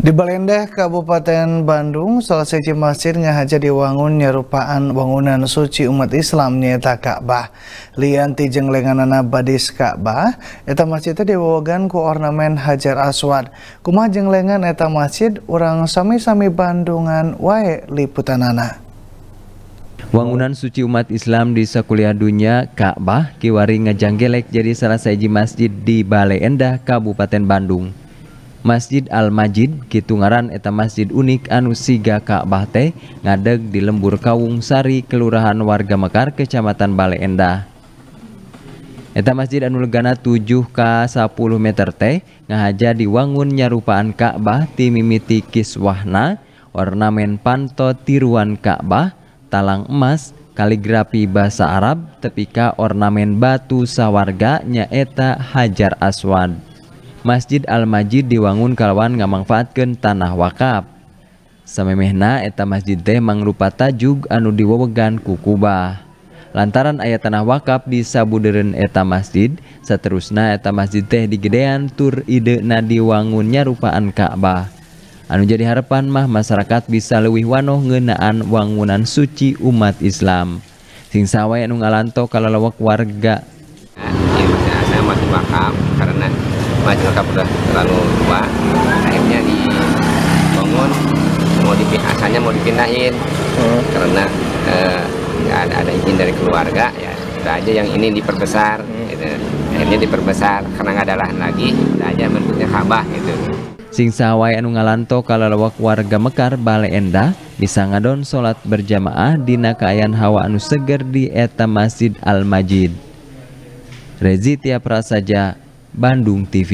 Di Balendah Kabupaten Bandung, selesai siji masjid ngahaja diwangun nyerupaan bangunan suci umat Islam nyata Ka'bah. Lian ti lenganana badis Ka'bah, eta masjid teh diwogan ku ornamen Hajar Aswad. Kumaha jeung lengan eta masjid orang sami-sami Bandungan wae liputanana. Wangunan suci umat Islam di sekuliah dunia Ka'bah kiwari ngejanggelek jadi salah siji masjid di Bale Endah, Kabupaten Bandung. Masjid Al-Majid Kitungaran eta masjid unik anu siga Ka'bah teh ngadeg di lembur Kawung Sari Kelurahan Warga Mekar Kecamatan Bale Endah. Eta masjid anu legana 7 ka 10 meter teh ngahaja diwangun nyarupaan Ka'bah ti mimiti kiswahna ornamen panto tiruan Ka'bah, talang emas, kaligrafi bahasa Arab tepika ornamen batu sawarga nyaeta Hajar Aswad. masjid Al-majid diwangunkawawan ngamanfaat ke tanah wakaf Sam Mehna Eam masjid tehh manglupa tajug anu diwowegan kukubah lantaran ayah tanah wakkab di sabuderen Eam masjid seterusnyaam masjid teh digedean tur ide Nadi wangunnya rupaan Kak'bah anu jadi harapan mah masyarakat bisa luwih wano ngenaan wangunan suci umat Islam singsaway en nu ngaau kalau lewak wargawakaf karena masyarakat udah terlalu tua akhirnya dibangun asalnya mau dipindahin hmm. karena eh, nggak eh, ada, ada izin dari keluarga ya udah aja yang ini diperbesar hmm. gitu. akhirnya diperbesar karena nggak ada lahan lagi udah aja bentuknya kabah gitu sing sawai anu ngalanto kalalawak warga Mekar Bale Enda ngadon salat berjamaah di Nakayan hawa anu seger di eta Masjid Al Majid Rezi tiap Prasaja Ban Bandung TV